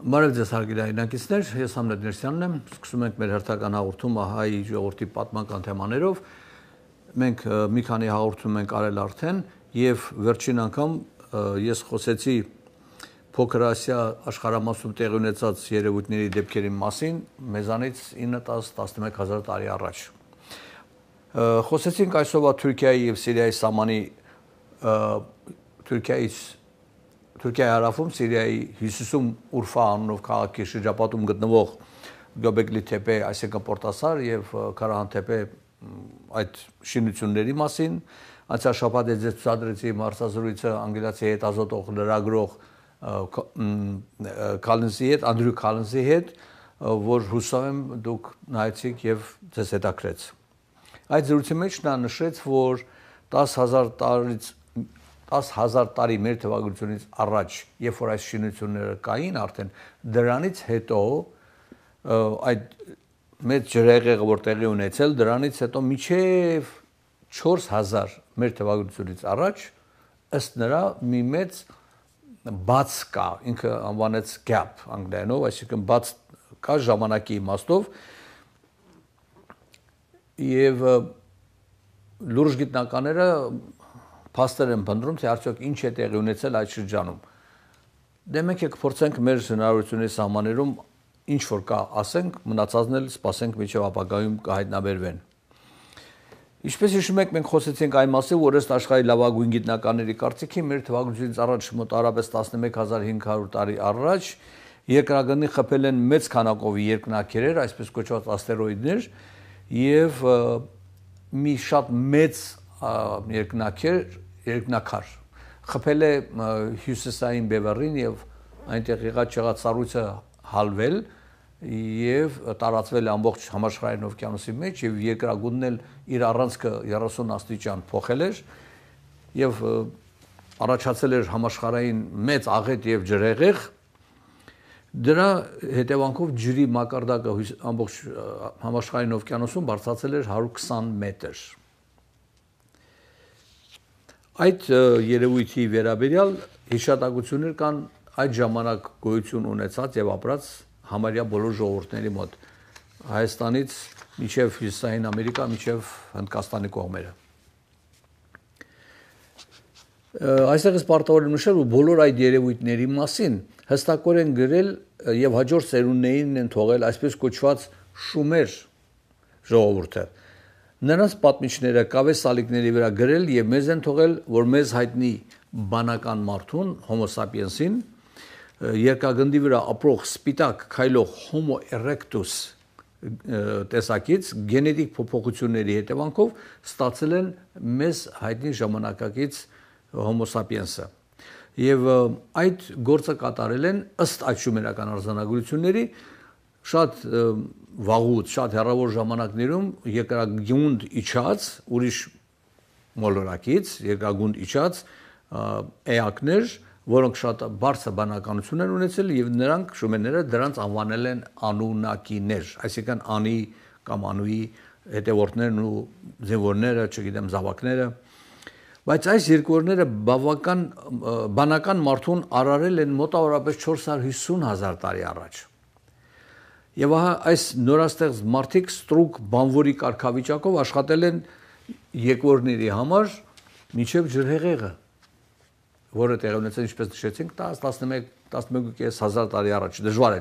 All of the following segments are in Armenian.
Բարև ձեզ հարգելի հայրենակիցներ, ես Համլետ Ներսյանն եմ։ Սկսում ենք մեր հերթական հաղորդումը հայ ժողովրդի պատմական թեմաներով։ Մենք մի քանի հաղորդում ենք արել արդեն եւ վերջին անգամ ես խոսեցի փոքր Ասիա աշխարհամասում տեղի ունեցած երևույթների դեպքերի մասին մեզանից 9-10-11000 տարի առաջ։ Խոսեցինք այսօվա Թուրքիայի եւ Սիրիայի սահմանի Թուրքիայից Թուրքիայի հարավում Սիրիայի հյուսիսում Ուրֆա անունով քաղաքի շրջապատում գտնվող Գոբեկլի թեփե, այսինքն Պորտասար եւ Քարահան թեփե այդ շինությունների մասին անցյալ շաբաթ ես ցուցադրեցի մարզազրույցը անգլիացի հետ ազոտող լրագրող Կալնսի հետ, Անդրյու Կալնսի հետ, որ հուսով եմ դուք նայեցիք եւ ձեզ հետաքրեց։ Այդ զրույցի մեջ նա նշեց, որ 10000 տարից 10000 տարի մեր թվագրությունից առաջ, երբ որ այս շինությունները կային արդեն, դրանից հետո այդ մեծ ջրհեղեղը որ տեղի ունեցել, դրանից հետո միջև 4000 մեր թվագրությունից առաջ ըստ նրա մի մեծ բաց կա, ինքը անվանեց gap անգլերենով, այսինքն բաց կա ժամանակի իմաստով եւ լուրջ գիտնականները փաստեր են բնդրում, թե արդյոք ինչ է տեղի ունեցել այդ շրջանում։ Դե մենք եք փորձենք մեր հնարավորությունների սահմաններում ինչ որ կա, ասենք, մնացածն էլ սպասենք միջև ապագայում կհայտնաբերվեն։ Ինչպես հիշում եք, մենք խոսեցինք այն մասի, որ ըստ աշխարհի լավագույն գիտնականների կարծիքի մեր թվականից առաջ մոտ արաբես 11500 տարի առաջ երկրագնդի խփել են մեծ քանակով երկնակերեր, այսպես կոչված աստերոիդներ, եւ մի շատ մեծ երկնակեր, երկնակար։ Խփել է հյուսիսային բևեռին եւ այնտեղ եղած ճեղածառույցը հալվել եւ տարածվել ամբողջ համաշխարհային օվկիանոսի մեջ եւ երկրագունն էլ իր առանցքը 30 աստիճան փոխել էր եւ առաջացել էր համաշխարհային մեծ աղետ եւ ջրեղեղ դրա հետևանքով ջրի մակարդակը ամբողջ համաշխարհային օվկիանոսում բարձրացել էր 120 մետր Այդ երևույթի վերաբերյալ հիշատակություններ կան այդ ժամանակ գոյություն ունեցած եւ ապրած համարյա բոլոր ժողովուրդների մոտ Հայաստանից միջև Հյուսիսային Ամերիկա, միջև Հնդկաստանի կողմերը։ Այստեղ է սպարտավորը նշել, որ բոլոր այդ երևույթների մասին հստակորեն գրել եւ հաջորդ սերունդներին են թողել այսպես կոչված շումեր ժողովուրդը, նրանց պատմիչները կավե սալիկների վրա գրել եւ մեզ են թողել, որ մեզ հայտնի բանական մարդուն, Homo sapiens-ին, երկագնդի վրա ապրող սպիտակ քայլող Homo erectus տեսակից գենետիկ փոփոխությունների հետևանքով ստացել են մեզ հայտնի ժամանակակից Homo sapiens-ը եւ այդ գործը կատարել են ըստ այդ շումերական արձանագրությունների շատ վաղուց շատ հեռավոր ժամանակներում երկրագունդ իջած ուրիշ մոլորակից երկրագունդ իջած էակներ որոնք շատ բարձր բանականություն են ունեցել եւ նրանք շումեները դրանց անվանել են անունակիներ այսինքն անի կամ անուի հետևորդներն ու զինվորները չգիտեմ զավակները բայց այս երկրորները բավական բանական մարդուն արարել են մոտավորապես 450 հազար տարի առաջ Եվ ահա այս նորաստեղծ մարդիկ ստրուկ բանվորի կարգավիճակով աշխատել են եկորների համար միջև ջրհեղեղը, որը տեղ ունեցել ինչպես նշեցինք 10-11 11.5 տարի առաջ։ Դժվար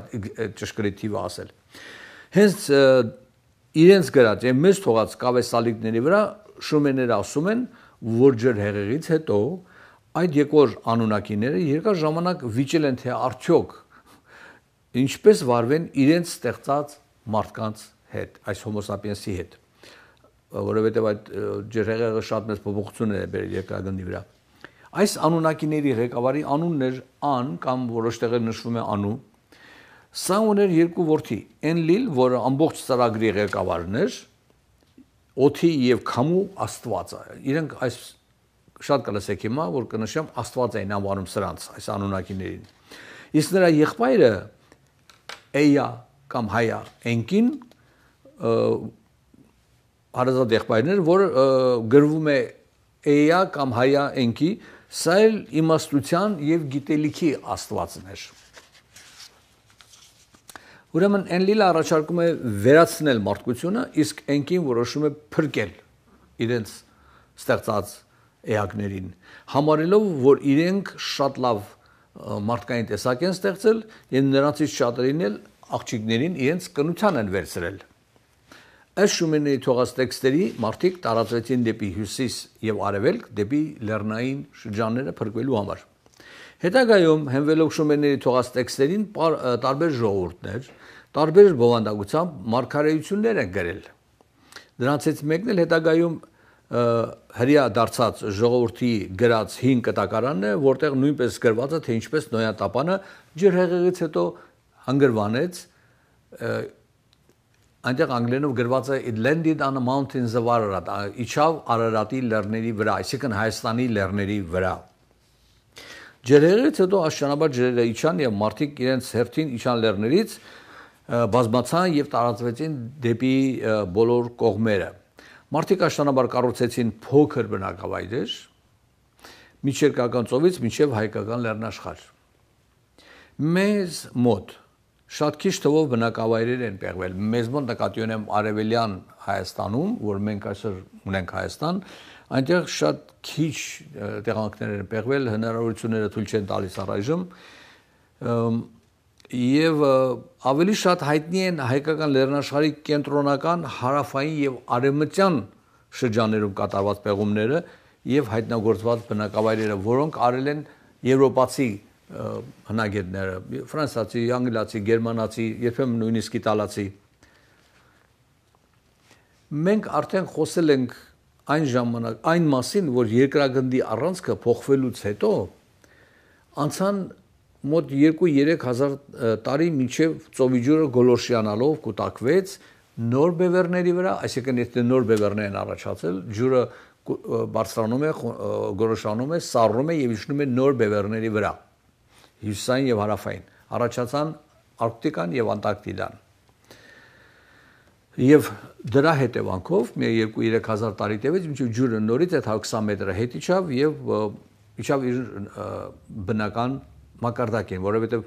է ճշգրիտ թիվը ասել։ Հենց իրենց գրած եւ մեզ թողած կավեսալիկների վրա շումեները ասում են, որ ջրհեղեղից հետո այդ եկոր անունակիները երկար ժամանակ վիճել են թե արդյոք ինչպես վարվեն իրենց ստեղծած մարդկանց հետ, այս Homo sapiens-ի հետ, որովհետև այդ ջրհեղեղը շատ մեծ փոփոխություն է բերել երկրագնդի վրա։ Այս անունակիների ղեկավարի անունն էր Ան կամ որոշ տեղեր նշվում է Անու։ Սա ուներ երկու որդի՝ Enlil, որը ամբողջ ծրագրի ղեկավարն էր, Օթի եւ Քամու Աստվածը։ Իրենք այս շատ կլսեք հիմա, որ կնշեմ Աստված էին անվանում սրանց, այս անունակիներին։ Իսկ նրա եղբայրը էյա կամ հայա ենքին հարազատ եղբայրներ, որ գրվում է էյա կամ հայա ենքի, սա էլ իմաստության եւ գիտելիքի աստվածն էր։ Ուրեմն Էնլիլը առաջարկում է վերացնել մարդկությունը, իսկ Էնկին որոշում է փրկել իրենց ստեղծած էակներին, համարելով, որ իրենք շատ լավ մարդկային տեսակ են ստեղծել եւ նրանցից շատերին էլ աղջիկներին իրենց կնության են վերցրել։ Այս Շումենեի թողած տեքստերի մարդիկ տարածվեցին դեպի հյուսիս եւ արևելք, դեպի լեռնային շրջանները փրկվելու համար։ Հետագայում հենվելով Շումենեի թողած տեքստերին տարբեր ժողովուրդներ, տարբեր բովանդակությամբ մարգարեություններ են գրել։ Դրանցից մեկն էլ հետագայում հрья դարձած ժողովրդի գրած 5 կտակարանն է, որտեղ նույնպես գրված է թե ինչպես նոյատապանը ջրհեղեղից հետո հանգրվանեց այնտեղ անգլերենով գրված է it landed on a mountains of Ararat, իջավ Արարատի լեռների վրա, այսինքն Հայաստանի լեռների վրա։ Ջրհեղեղից հետո աշնանաբար ջրերը իջան եւ մարդիկ իրենց հերթին իջան լեռներից բազմացան եւ տարածվեցին դեպի բոլոր կողմերը Մարդիկ աշտանաբար կառուցեցին փոքր բնակավայրեր միջերկրական ծովից մինչև հայկական լեռնաշխարհ։ Մեզ մոտ շատ քիչ թվով բնակավայրեր են պեղվել։ Մեզ մոտ նկատի ունեմ արևելյան Հայաստանում, որ մենք այսօր ունենք Հայաստան, այնտեղ շատ քիչ տեղանքներ են պեղվել, հնարավորությունները թույլ չեն տալիս առայժմ եւ ավելի շատ հայտնի են հայկական լեռնաշխարհի կենտրոնական, հարավային եւ արևմտյան շրջաններում կատարված պեղումները եւ հայտնագործված բնակավայրերը, որոնք արել են եվրոպացի հնագետները, ֆրանսիացի, անգլիացի, գերմանացի, երբեմն նույնիսկ իտալացի։ Մենք արդեն խոսել ենք այն ժամանակ այն մասին, որ երկրագնդի առանցքը փոխվելուց հետո անցան մոտ 2-3000 տարի մինչև ծովի ջուրը գոլորշիանալով կուտակվեց նոր բևեռների վրա, այսինքն եթե նոր բևեռներ են առաջացել, ջուրը բարձրանում է, գորոշանում է, սառնում է եւ իջնում է նոր բևեռների վրա։ Հյուսիսային եւ հարավային առաջացան Արկտիկան եւ Անտարկտիդան։ Եվ դրա հետևանքով մի 2-3000 տարի տևեց, մինչև ջուրը նորից այդ 120 մետրը հետ իջավ եւ իջավ իր բնական մակարդակ են, որովհետև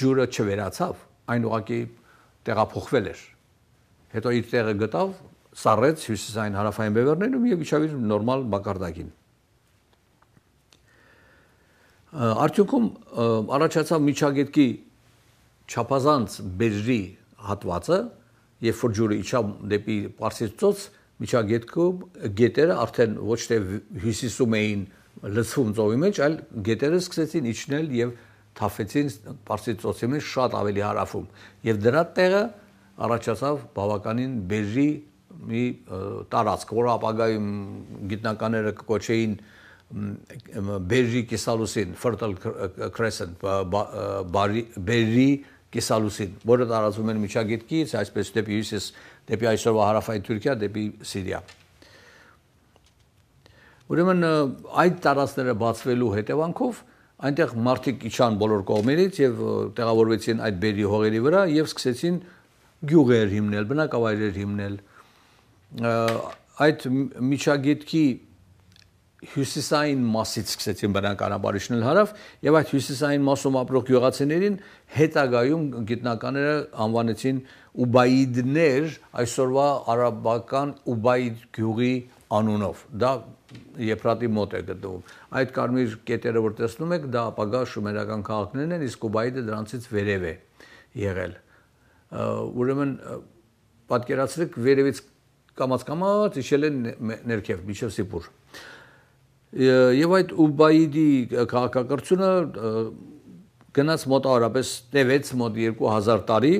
ջուրը չվերացավ, այն ուղղակի տեղափոխվել էր։ Հետո իր տեղը գտավ, սառեց հյուսիսային հարավային բևեռներում եւ իջավ նորմալ մակարդակին։ Արդյունքում առաջացավ միջագետքի չափազանց բերրի հատվածը, երբ որ ջուրը իջավ դեպի Պարսից ծոց, միջագետքում գետերը արդեն ոչ թե հյուսիսում էին, լցվում ծովի մեջ, այլ գետերը սկսեցին իջնել եւ թափեցին Պարսից ծոցի մեջ շատ ավելի հարավում։ Եվ դրա տեղը առաջացավ բավականին բերրի մի տարածք, որը ապագայում գիտնականները կոչեին բերրի կիսալուսին, fertile crescent, բերրի կիսալուսին, որը տարածվում էր միջագետքից, այսպես դեպի հյուսիս, դեպի այսօրվա հարավային Թուրքիա, դեպի Սիրիա։ Ուրեմն այդ տարածները բացվելու հետևանքով այնտեղ մարդիկ իջան բոլոր կողմերից եւ տեղավորվեցին այդ բերի հողերի վրա եւ սկսեցին գյուղեր հիմնել, բնակավայրեր հիմնել։ Այդ միջագետքի հյուսիսային մասից սկսեցին բնականաբար իջնել հարավ եւ այդ հյուսիսային մասում ապրող գյուղացիներին հետագայում գիտնականները անվանեցին ուբայիդներ այսօրվա արաբական ուբայիդ գյուղի անունով դա Եփրատի մոտ է գտնվում։ Այդ կարմիր կետերը որ տեսնում եք, դա ապագա շումերական քաղաքներն են, իսկ Կուբայիդը դրանցից վերև է եղել։ Ուրեմն պատկերացրեք վերևից կամած-կամած իջել են ներքև, միջև Սիպուր։ Եվ այդ Ուբայիդի քաղաքակրթությունը գնաց մոտ արաբես տևեց մոտ 2000 տարի,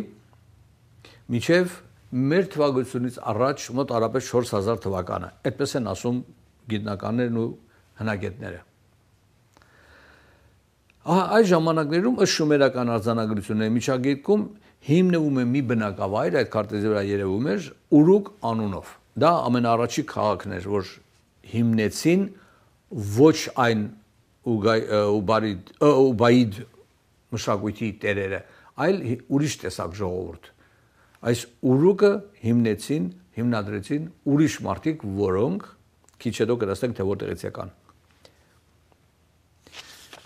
միջև մեր թվագությունից առաջ մոտ արաբես 4000 թվականը։ Այդպես են ասում գիտնականներն ու հնագետները։ Ահա այս ժամանակներում ըստ շումերական արձանագրությունների միջագետքում հիմնվում է մի բնակավայր, այդ քարտեզի վրա երևում էր Ուրուկ անունով։ Դա ամենաառաջի քաղաքն էր, որ հիմնեցին ոչ այն Ուբարիդ Ուբայիդ մշակույթի տերերը, այլ ուրիշ տեսակ ժողովուրդ Այս ուրուկը հիմնեցին, հիմնադրեցին ուրիշ մարդիկ, որոնք քիչ հետո կհասնենք թե որտեղից եկան։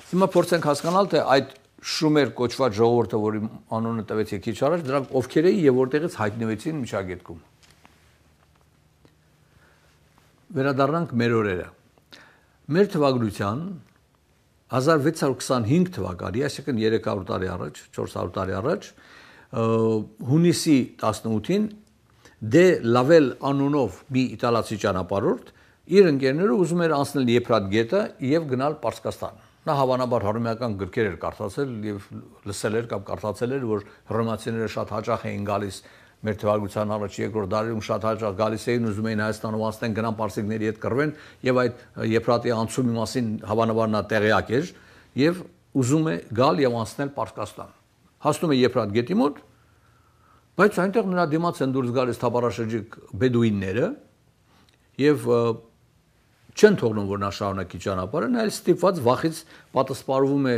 Հիմա փորձենք հասկանալ, թե այդ շումեր կոչված ժողովուրդը, որի անունը տվեց եկիչ առաջ, դրանք ովքեր էին եւ որտեղից հայտնվեցին միջագետքում։ Վերադառնանք մեր օրերը։ Մեր թվագրության 1625 թվականի, այսինքն 300 տարի առաջ, 400 տարի առաջ հունիսի 18-ին դե լավել անունով մի իտալացի ճանապարհորդ իր ընկերները ուզում էր անցնել Եփրատ գետը եւ գնալ Պարսկաստան։ Նա հավանաբար հռոմեական գրքեր էր կարդացել եւ լսել էր կամ կարդացել էր, որ հռոմեացիները շատ հաճախ էին գալիս մեր թվարկության առաջ երկրորդ դարերում շատ հաճախ գալիս էին ուզում էին Հայաստանով անցնեն գնան Պարսիկների հետ կռվեն եւ այդ Եփրատի անցումի մասին հավանաբար նա տեղյակ էր եւ ուզում է գալ եւ անցնել Պարսկաստան հասնում է Եփրատ գետի մոտ, բայց այնտեղ նրա դիմաց են դուրս գալիս թափառաշրջիկ բեդուինները եւ չեն թողնում որ նա շարունակի ճանապարհը, նա էլ ստիպված վախից պատասխանվում է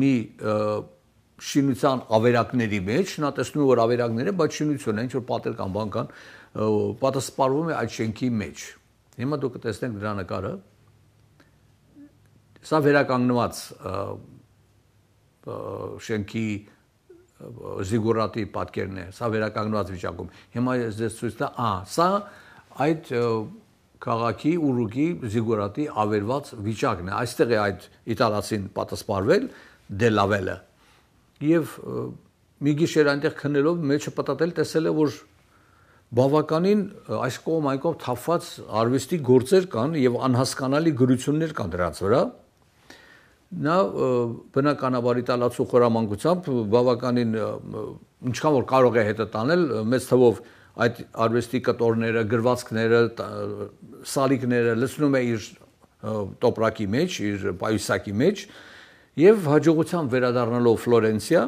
մի շինության ավերակների մեջ, նա տեսնում է որ ավերակները, բայց շինությունը ինչ որ պատեր կամ բան կան, պատասխանվում է այդ շենքի մեջ։ Հիմա դուք կտեսնեք դրա նկարը։ Սա վերականգնված շենքի զիգուրատի պատկերն է, սա վերականգնված վիճակում։ Հիմա ես ձեզ ցույց տա, ա, սա այդ քաղաքի ուրուգի զիգուրատի ավերված վիճակն է։ Այստեղ է այդ իտալացին պատասխանվել դելավելը։ Եվ մի գիշեր այնտեղ քնելով մեջը պատտել տեսել է որ բավականին այս կողմ այն կողմ թափված արվեստի գործեր կան եւ անհասկանալի գրություններ կան դրանց վրա։ Ա, նա բնականաբար իտալացու խորամանկությամբ բավականին ինչքան որ կարող է հետը տանել մեծ թվով այդ արվեստի կտորները, գրվածքները, սալիկները լցնում է իր տոպրակի մեջ, իր պայուսակի մեջ եւ հաջողությամբ վերադառնալով Ֆլորենսիա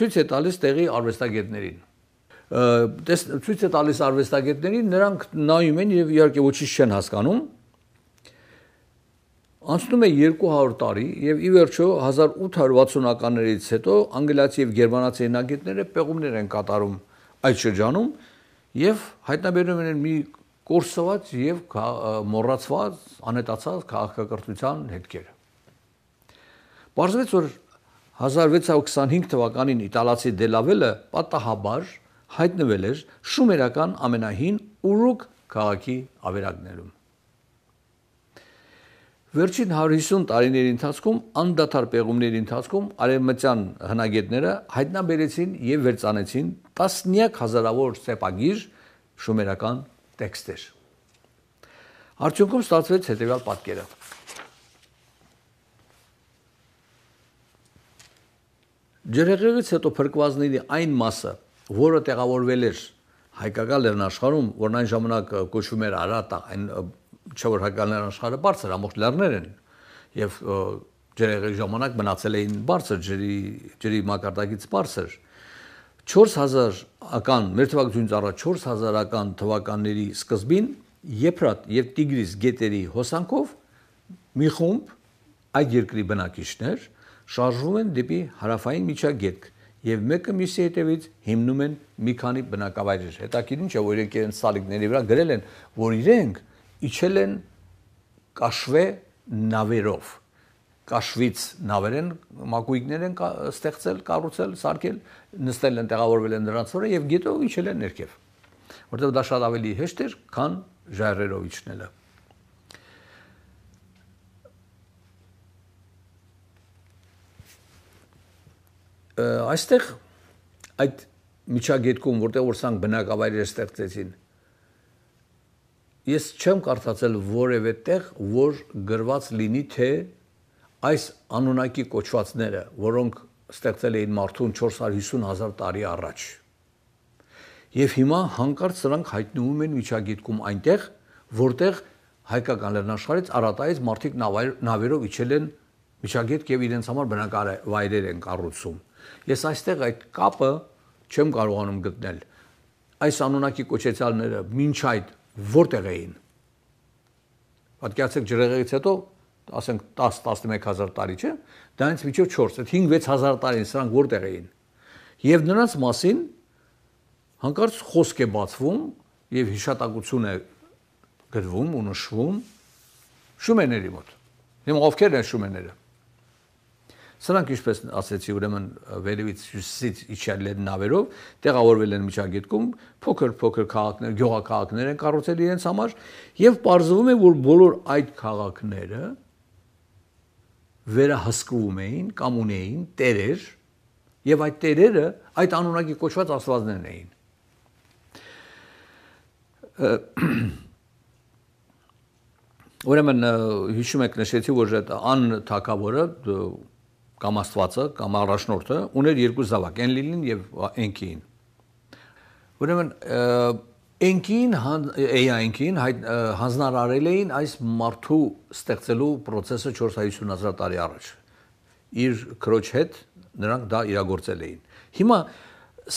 ցույց է տալիս տեղի արվեստագետներին տես ցույց է տալիս արվեստագետներին, նրանք նայում են եւ իհարկե ոչինչ չեն հասկանում, Անցնում է 200 տարի եւ ի վերջո 1860-ականներից հետո անգլիացի եւ գերմանացի հնագետները պեղումներ են կատարում այդ շրջանում եւ հայտնաբերում են մի կորսված եւ մոռացված, անհետացած քաղաքակրթության հետքերը։ Պարզվեց, որ 1625 թվականին իտալացի Դելավելը պատահաբար հայտնվել էր շումերական ամենահին Ուրուկ քաղաքի ավերակներում։ Վերջին 150 տարիների ընթացքում անդադար պեղումների ընթացքում արևմտյան հնագետները հայտնաբերեցին եւ վերցանեցին տասնյակ հազարավոր սեպագիր շումերական տեքստեր։ Արդյունքում ստացվեց հետեւյալ պատկերը։ Ջրհեղեղից հետո փրկվածների այն մասը, որը տեղավորվել էր հայկական լեռնաշխարհում, որն այն ժամանակ կոչվում էր Արարատ, այն չէ որ հականան աշխարհը բարձր ամբողջ լեռներ են եւ ջրեղի ժամանակ մնացել էին բարձր ջրի ջրի մակարդակից բարձր 4000-ական մեր թվականից առաջ 4000-ական թվականների սկզբին Եփրատ եւ Տիգրիս գետերի հոսանքով մի խումբ այդ երկրի բնակիչներ շարժվում են դեպի հարավային միջագետք եւ մեկը մյուսի հետևից հիմնում են մի քանի բնակավայրեր։ Հետաքրքիր ինչ է, որ իրենք իրենց սալիկների վրա գրել են, որ իրենք իջել են կաշվե նավերով կաշվից նավեր են մակույկներ են ստեղծել, կառուցել, սարքել, նստել են, տեղավորվել են նրանց վրա եւ գետո իջել են ներքև։ Որտեւ դա շատ ավելի հեշտ էր, քան ժայռերով իջնելը։ Այստեղ այդ միջագետքում, որտեղ որ սանք բնակավայրեր ստեղծեցին, ես չեմ կարդացել որևէ տեղ, որ գրված լինի թե այս անունակի կոչվածները, որոնք ստեղծել էին մարդուն 450.000 տարի առաջ։ Եվ հիմա հանկարծ սրանք հայտնվում են միջագիտքում այնտեղ, որտեղ հայկական լեռնաշխարից արատայից մարդիկ նավերով իջել են միջագետք եւ իրենց համար բնակավայրեր են կառուցում։ Ես այստեղ այդ կապը չեմ կարողանում գտնել այս անունակի կոչեցյալները ոչ այդ որտեղ էին։ Պատկերացեք ջրեղեղից հետո ասենք 10-11000 տարի, չէ՞։ Դրանից միջով 4, այդ 5-6000 տարին սրանք որտեղ էին։ Եվ նրանց մասին հանկարծ խոսք է բացվում եւ հիշատակություն է գրվում ու նշվում շումերների մոտ։ Հիմա ովքեր են շումերները։ Սրանք ինչպես ասեցի, ուրեմն վերևից հյուսիսից իջալել նավերով տեղավորվել են միջագետքում, փոքր-փոքր քաղաքներ, գյուղաքաղաքներ են կառուցել իրենց համար եւ ողջվում է, որ բոլոր այդ քաղաքները վերահսկվում էին կամ ունեին տերեր եւ այդ տերերը այդ անունակի կոչված աստվածներն էին Ուրեմն հիշում եք նշեցի, որ այդ ան թակավորը կամ Աստվածը կամ առաջնորդը ուներ երկու զավակ՝ Էնլիլին եւ Էնկին։ Ուրեմն Էնկին Էյայնկին հանձնարարել էին այս մարդու ստեղծելու process-ը 450000 տարի առաջ։ Իր քրոջ հետ նրանք դա իրագործել էին։ Հիմա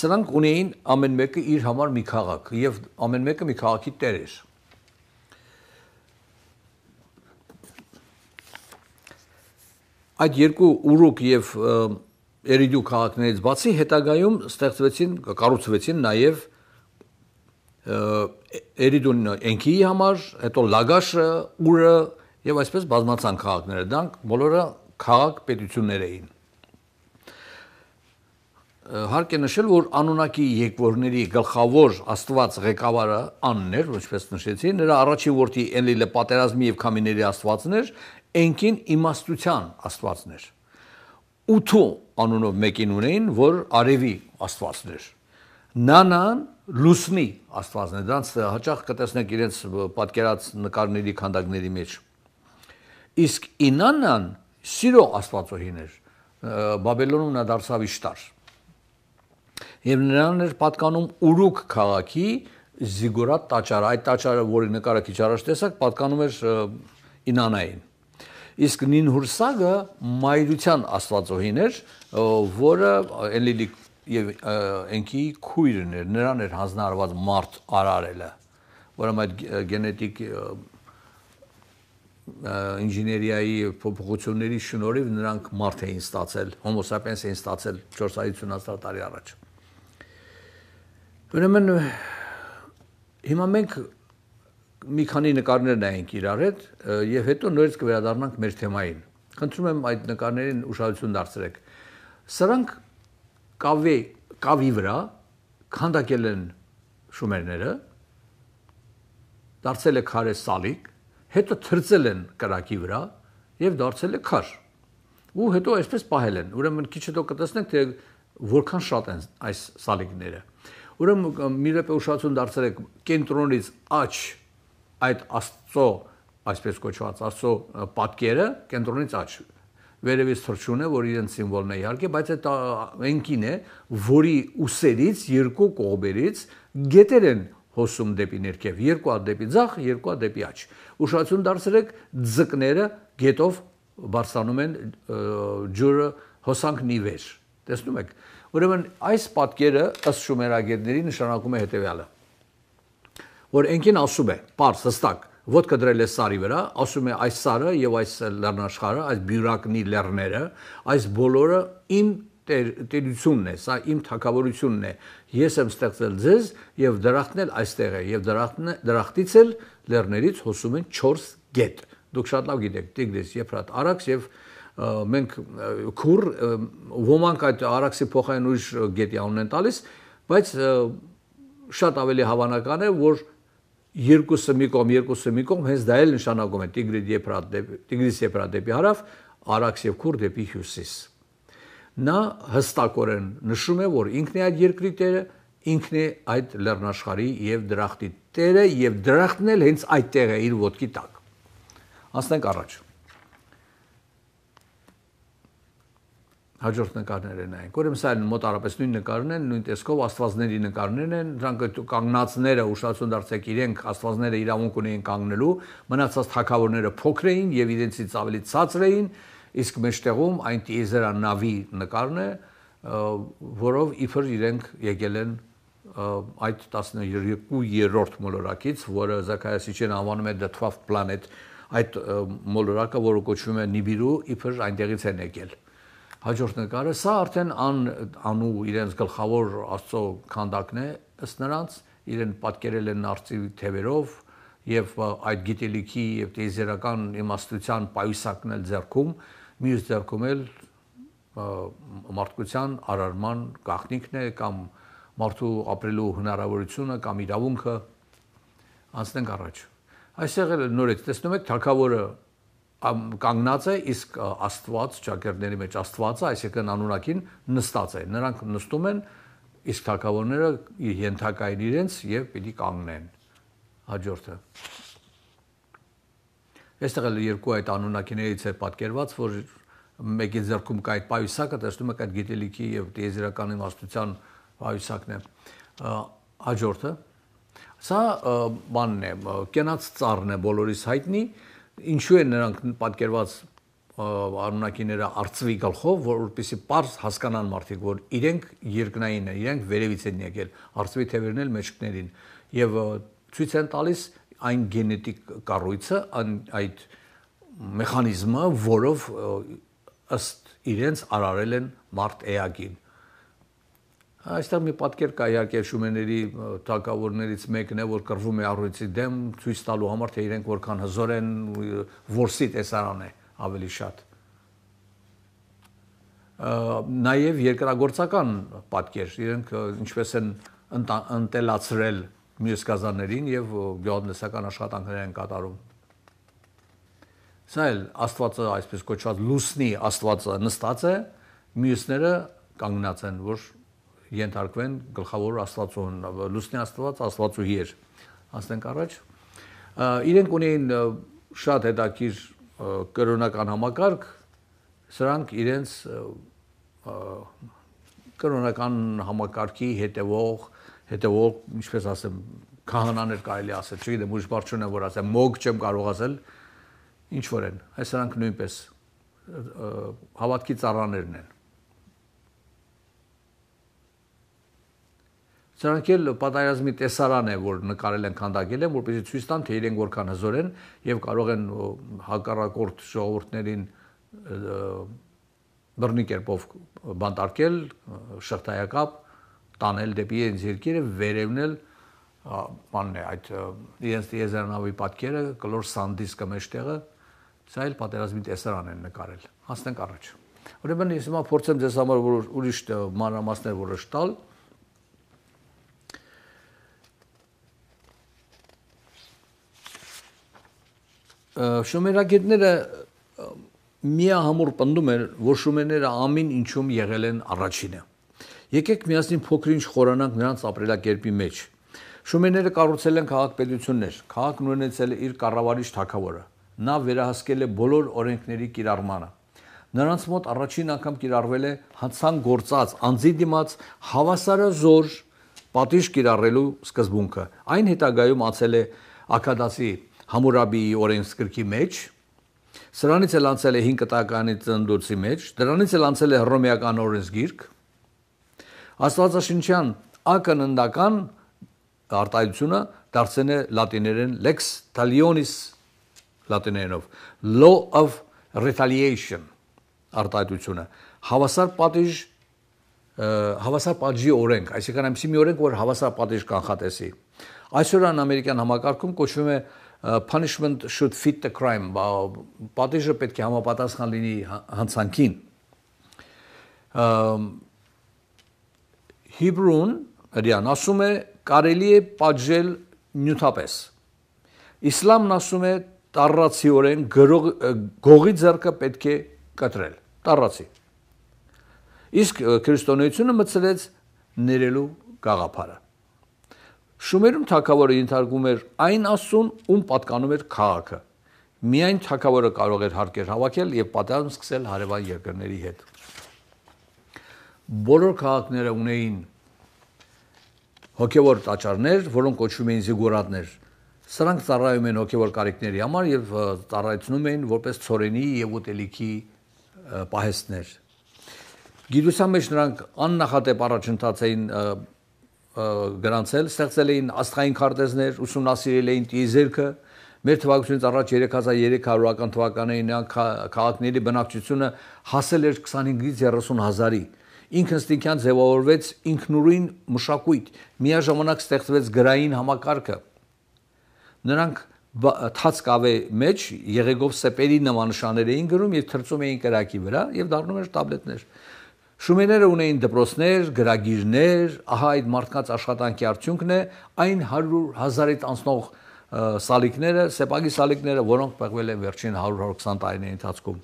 սրանք ունեին ամեն մեկը իր համար մի քաղաք եւ ամեն մեկը մի քաղաքի տեր էր։ այդ երկու ուրուկ եւ Էրիդու քաղաքներից բացի հետագայում ստեղծվեցին կառուցվեցին նաեւ Էրիդուն Ենքիի համար, հետո Լագաշը, Ուրը եւ այսպես բազմացան քաղաքները։ Դրանք բոլորը քաղաք պետություններ էին հարկ է նշել, որ անունակի եկվորների գլխավոր աստված ղեկավարը աններ, ինչպես նշեցի, նրա առաջի որդի Էլիլը պատերազմի եւ քամիների աստվածներ, Էնքին իմաստության աստվածներ։ Ութու անունով մեկին ունեին, որ արևի աստվածներ։ Նանան լուսնի աստվածն է, դրանց հաճախ կտեսնեք իրենց պատկերած նկարների քանդակների մեջ։ Իսկ Ինանան սիրո աստվածոհին էր։ Բաբելոնում նա դարձավ Իշտար եւ նրան էր պատկանում Ուրուկ քաղաքի Զիգորատ տաճարը։ Այդ տաճարը, որի նկարը քիչ առաջ տեսակ, պատկանում էր Ինանային։ Իսկ Նին Հուրսագը մայրության աստվածողին էր, որը Էլիլի եւ Էնքի քույրն էր, նրան էր հանձնարարված մարդ արարելը, որը այդ գենետիկ ինժեներիայի փոփոխությունների շնորհիվ նրանք մարդ էին ստացել, հոմո սապիենս էին ստացել 450 տարի առաջ։ Ուրեմն հիմա մենք մի քանի նկարներ նայենք իրար հետ եւ հետո նորից կվերադառնանք մեր թեմային։ Խնդրում եմ այդ նկարներին ուշադրություն դարձրեք։ Սրանք կավի կավի վրա քանդակել են շումերները, դարձել է քարե սալիկ, հետո թրծել են կրակի վրա եւ դարձել է քար։ Ու հետո այսպես պահել են։ Ուրեմն քիչ հետո կտեսնենք թե որքան շատ են այս սալիկները։ Ուրեմն մի րոպե ուշացում դարձրեք կենտրոնից աչ այդ աստծո, այսպես կոչված աստծո պատկերը կենտրոնից աչ վերևից թրջուն է, որ իրեն սիմվոլն է իհարկե, բայց այդ ենքին է, որի ուսերից երկու կողմերից գետեր են հոսում դեպի ներքև, երկու հատ դեպի ձախ, երկու հատ դեպի աջ։ Ուշացում դարձրեք ձկները գետով բարձանում են ջուրը հոսանքն ի վեր։ Տեսնում եք, Ուրեմն այս պատկերը ըստ շումերագետների նշանակում է հետևյալը, որ ինքին ասում է, པարս հստակ, ոդկը դրել է սարի վրա, ասում է այս սարը եւ այս լեռնաշխարը, այս բյուրակնի լեռները, այս բոլորը իմ տերությունն է, սա իմ թակավորությունն է։ Ես եմ ստեղծել ձեզ եւ դրախտն էլ այստեղ է եւ դրախտն դրախտից էլ լեռներից հոսում են 4 գետ։ Դուք շատ լավ գիտեք, Տիգրիս, Եփրատ, Արաքս եւ և մենք քուր ոմանք այդ արաքսի փոխային ուժ գետի անունն են տալիս, բայց շատ ավելի հավանական է, որ երկուսը մի կողմ, երկուսը մի կողմ հենց դա էլ նշանակում է Տիգրիս Եփրատ դեպի Տիգրիս Եփրատ դեպի հարավ, Արաքս եւ Քուր դեպի հյուսիս։ Նա հստակորեն նշում է, որ ինքն է այդ երկրի տերը, ինքն է այդ լեռնաշխարի եւ դրախտի տերը եւ դրախտն էլ հենց այդտեղ է իր ոտքի տակ։ Անցնենք առաջ։ հաջորդ նկարները նայենք։ Ուրեմն սա են մոտարապես նույն նկարներն են, նույն տեսքով աստվածների նկարներն են, դրանք կանգնածները ուշացուն դարձեք իրենք աստվածները իրավունք ունեին կանգնելու, մնացած թակավորները փոքր էին եւ իրենցից ավելի ցածր էին, իսկ մեջտեղում այն տիեզերա նավի նկարն է, որով իբր իրենք եկել են այդ 12-րդ մոլորակից, որը Զաքարիասիչեն անվանում է the 12th planet, այդ մոլորակը, որը կոչվում է Նիբիրու, իբր այնտեղից են եկել հաջորդ նկարը սա արդեն ան անու իրենց գլխավոր աստծո քանդակն է ըստ նրանց իրեն պատկերել են արծիվ թևերով եւ այդ գիտելիքի եւ տեզերական իմաստության պայուսակն էլ ձեռքում մյուս ձեռքում էլ մարդկության արարման գաղտնիքն է կամ մարդու ապրելու հնարավորությունը կամ իրավունքը անցնենք առաջ։ Այսեղ էլ նորից տեսնում եք թակավորը կանգնած է, իսկ Աստված ճակերտների մեջ Աստվածը, այսինքն անունակին նստած է։ Նրանք նստում են, իսկ թակավորները ենթակային իրենց եւ պիտի կանգնեն։ Հաջորդը։ Այստեղ էլ երկու այդ անունակիներից է պատկերված, որ մեկի ձեռքում կա այդ պայուսակը, տեսնում եք այդ գիտելիքի եւ տիեզերական իմաստության պայուսակն է։ Հաջորդը։ Սա բանն է, կենաց ծառն է բոլորիս հայտնի, ինչու են նրանք պատկերված արունակիները արծվի գլխով, որ որպեսի པարզ հասկանան մարդիկ, որ իրենք երկնային են, իրենք վերևից են եկել, արծվի թևերն էլ մեջքներին եւ ցույց են տալիս այն գենետիկ կառույցը, այն այդ մեխանիզմը, որով ըստ իրենց արարել են մարդ էակին։ Այստեղ մի պատկեր կա իհարկե շումեների թակավորներից մեկն է, որ կռվում է առույցի դեմ, ցույց տալու համար թե իրենք որքան հզոր են, որսի տեսարան է ավելի շատ։ Նաև երկրագործական պատկեր, իրենք ինչպես են ընտելացրել մյուս գազաններին եւ գյուղատնտեսական աշխատանքներ են կատարում։ Սա էլ Աստվածը այսպես կոչված լուսնի Աստվածը նստած է, մյուսները կանգնած են, որ ենթարկվեն գլխավոր Աստվածուն, լուսնի Աստված, Աստվածուհի էր։ Անցնենք առաջ։ Իրենք ունեին շատ հետաքրքիր կրոնական համակարգ, սրանք իրենց կրոնական համակարգի հետևող, հետևող, ինչպես ասեմ, քահանաներ կարելի ասել, չգիտեմ ուրիշ բառ չունեմ որ ասեմ, մոգ չեմ կարող ասել, ինչ որ են։ Այս սրանք նույնպես հավատքի ծառաներն են։ Սրանք էլ պատերազմի տեսարան է, որ նկարել են, քանդակել են, որպեսզի ցույց տան, թե իրենք որքան հզոր են եւ կարող են հակառակորդ ժողովուրդներին բռնի կերպով բանտարկել, շղթայակապ տանել դեպի իրենց երկիրը, վերևնել բանն է այդ իրենց եզերանավի պատկերը, կլոր սանդիսկը մեջտեղը, սա էլ պատերազմի տեսարան են նկարել։ Հասնենք առաջ։ Ուրեմն ես հիմա փորձեմ ձեզ համար որ ուրիշ մանրամասներ որոշ տալ, որ շումերագետները միահամուռ պնդում են, որ շումերները ամեն ինչում եղել են առաջինը։ Եկեք միասին փոքրինչ խորանանք նրանց ապրելակերպի մեջ։ Շումերները կառուցել են քաղաքպետություններ, քաղաքն ունեցել է իր կառավարիչ թակավորը։ Նա վերահսկել է բոլոր օրենքների կիրառմանը։ Նրանց մոտ առաջին անգամ կիրառվել է հանցան գործած անձի դիմաց հավասարազոր պատիժ կիրառելու սկզբունքը։ Այն հետագայում ացել է ակադասի Համուրաբիի օրենսգրքի մեջ, սրանից էլ անցել է 5 տականի ծնդուցի մեջ, դրանից էլ անցել է հռոմեական օրենսգիրք։ Աստվածաշնչյան ակննդական արտահայտությունը դարձել է լատիներեն lex talionis լատիներենով law of retaliation արտահայտությունը հավասար պատիժ հավասար պատժի օրենք, այսինքն այնպիսի մի օրենք, որ հավասար պատիժ կանխատեսի։ Այսօր ան ամերիկյան համակարգում կոչվում է punishment should fit the crime պատիժը պետք է համապատասխան լինի հանցանքին Հիբրուն հրյան ասում է կարելի է պատժել նյութապես իսլամն ասում է տառացիորեն գողի ձեռքը պետք է կտրել տառացի իսկ քրիստոնեությունը մցրեց ներելու գաղափարը Շումերում թակավորը ենթարկվում էր այն աստուն, ում պատկանում էր քաղաքը։ Միայն թակավորը կարող էր հարկեր հավաքել եւ պատերազմ սկսել հարևան երկրների հետ։ Բոլոր քաղաքները ունեին հոգևոր տաճարներ, որոնք կոչվում էին զիգուրատներ։ Սրանք ծառայում են հոգևոր կարիքների համար եւ ծառայեցնում էին որպես ծորենի եւ ուտելիքի պահեստներ։ Գիտության մեջ նրանք աննախադեպ առաջընթաց էին գրանցել, ստեղծել էին աստղային քարտեզներ, ուսումնասիրել էին տիեզերքը։ Մեր թվականից առաջ 3300-ական թվականներին քաղաքների բնակչությունը հասել էր 25-ից 30 հազարի։ Ինքնստինքյան ձևավորվեց ինքնուրույն մշակույթ, միաժամանակ ստեղծվեց գրային համակարգը։ Նրանք թաց կավե մեջ Եղեգով սեպերի նմանշաներ էին գրում եւ թրծում էին կրակի վրա եւ դառնում էր տաբլետներ։ Շումեները ունեին դպրոցներ, գրագիրներ, ահա այդ մարդկանց աշխատանքի արդյունքն է այն 100 հազարից անցնող սալիկները, սեպագի սալիկները, որոնք պեղվել են վերջին 100-120 տարիների ընթացքում։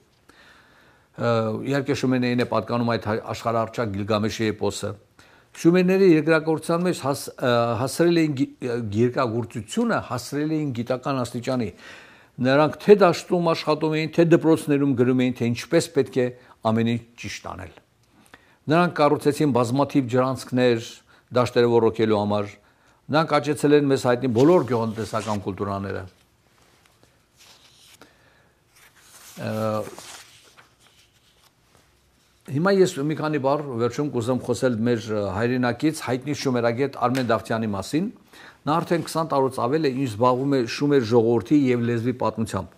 Իհարկե Շումեներին է պատկանում այդ աշխարհարչակ Գիլգամեշի էպոսը։ Շումերների երկրագործության մեջ հաս, հասրել էին երկրագործությունը, հասրել էին գիտական աստիճանի։ Նրանք թե դաշտում աշխատում էին, թե դպրոցներում գրում էին, թե ինչպես պետք է ամեն ինչ ճիշտ անել։ Նրանք կառուցեցին բազմաթիվ ջրանցքներ դաշտերը ռոռոկելու համար։ Նրանք աճեցել են մեզ հայտնի բոլոր գյուղատնտեսական կուլտուրաները։ Հիմա ես մի քանի բառ վերջում կուզեմ խոսել մեր հայրենակից հայտնի շումերագետ Արմեն Դավթյանի մասին։ Նա արդեն 20 տարուց ավել է ինչ զբաղվում է շումեր ժողովրդի եւ լեզվի պատմությամբ։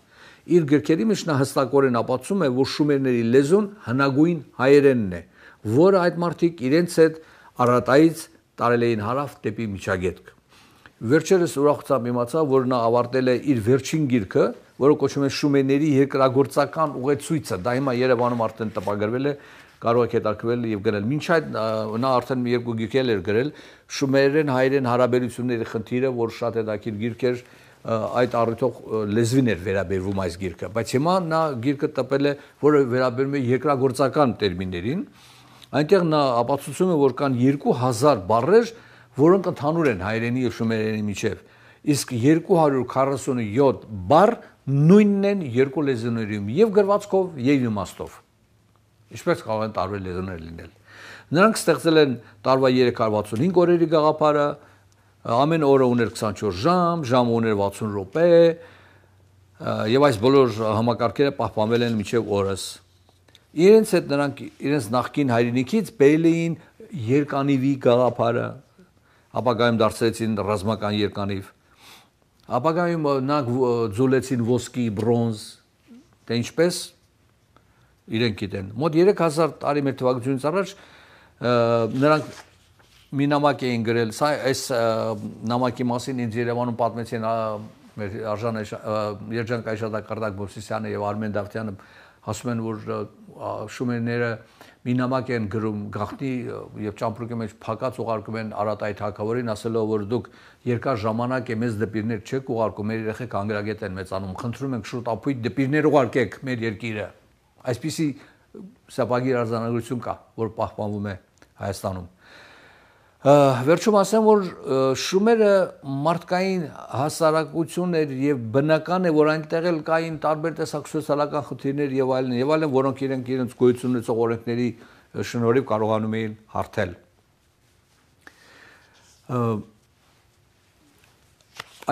Իր գրքերի մեջ նա հստակորեն ապացուցում է, որ շումերների լեզուն հնագույն հայերենն է, որ այդ մարդիկ իրենց այդ առատայից տարել էին հարավ դեպի միջագետք։ Վերջերս ուրախությամբ իմացա, որ նա ավարտել է իր վերջին գիրքը, որը կոչվում է Շումեների երկրագործական ուղեցույցը։ Դա հիմա Երևանում արդեն տպագրվել է, կարող եք հետաքրվել եւ գրել։ Մինչ այդ նա արդեն երկու գիրքեր էր գրել Շումերեն հայերեն հարաբերությունների խնդիրը, որ շատ հետաքրքիր գիրք էր, այդ առիթով լեզվին էր վերաբերվում այս գիրքը, բայց հիմա նա գիրքը տպել է, որը վերաբերում է երկրագործական տերմիններին, այնտեղ նա ապացուցում է, որ կան 2000 բառեր, որոնք ընդհանուր են հայերենի եւ շումերենի միջև, իսկ 247 բառ նույնն են երկու լեզուներում, եւ գրվածքով, եւ իմաստով։ Ինչպես կարող են տարբեր լեզուներ լինել։ Նրանք ստեղծել են տարվա 365 օրերի գաղափարը, ամեն օրը ուներ 24 ժամ, ժամը ուներ 60 րոպե, եւ այս բոլոր համակարգերը պահպանվել են մինչեւ օրս իրենց հետ նրանք իրենց նախկին հայրենիքից բերել էին երկանիվի գաղափարը, ապագայում դարձրեցին ռազմական երկանիվ։ Ապագայում նրանք ձուլեցին ոսկի, բրոնզ, թե ինչպես իրենք գիտեն։ Մոտ 3000 տարի մեր թվականից առաջ նրանք մի նամակ էին գրել։ Սա այս նամակի մասին ինձ Երևանում պատմեցին մեր արժան երջանկայի շատակարտակ Բոսիսյանը եւ Արմեն Դավթյանը ասում են որ շումերները մի նամակ են գրում գախնի եւ ճամպրուկի մեջ փակած ուղարկում են Արատայի թակավորին ասելով որ դուք երկար ժամանակ է մեզ դպիրներ չեք ուղարկում մեր երեխեք անգրագետ են մեծանում խնդրում ենք շուտ ապույտ դպիրներ ուղարկեք մեր երկիրը այսպիսի սապագիր արձանագրություն կա որ պահպանվում է Հայաստանում Վերջում ասեմ, որ Շումերը մարդկային հասարակություն էր եւ բնական է, որ այնտեղ էլ կային տարբեր տեսակ սոցիալական խնդիրներ եւ այլն, եւ այլն, որոնք իրենք իրենց գոյություն ունեցող օրենքների շնորհիվ կարողանում էին հարթել։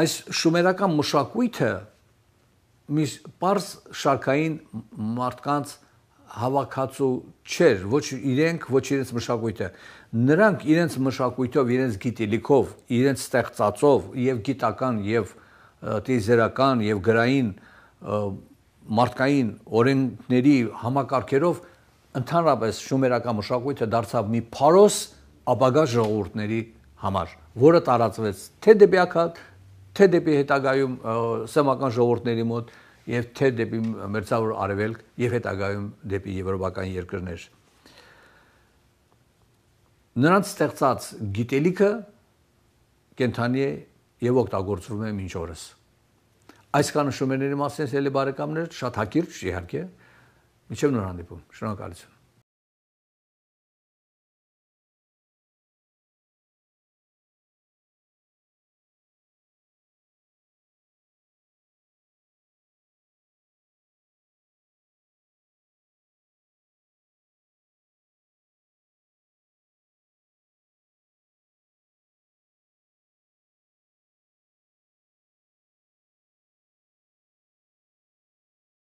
Այս շումերական մշակույթը մի պարզ շարքային մարդկանց հավաքածու չէր, ոչ իրենք, ոչ իրենց մշակույթը նրանք իրենց մշակույթով, իրենց գիտելիքով, իրենց ստեղծածով եւ գիտական եւ տիզերական եւ գրային մարդկային օրենքների համակարգերով ընդհանրապես շումերական մշակույթը դարձավ մի փարոս ապագա ժողովուրդների համար, որը տարածվեց թե դեպիակատ, թե դեպի հետագայում սեմական ժողովուրդների մոտ եւ թե դեպի մերձավոր արևելք եւ հետագայում դեպի եվրոպական երկրներ։ եվ նրանց ստեղծած գիտելիքը կենթանի է եւ օգտագործվում է մինչ օրս։ Այս կանշումների մասին ցելի բարեկամներ շատ հակիրճ իհարկե։ Միջև նոր հանդիպում։ Շնորհակալություն։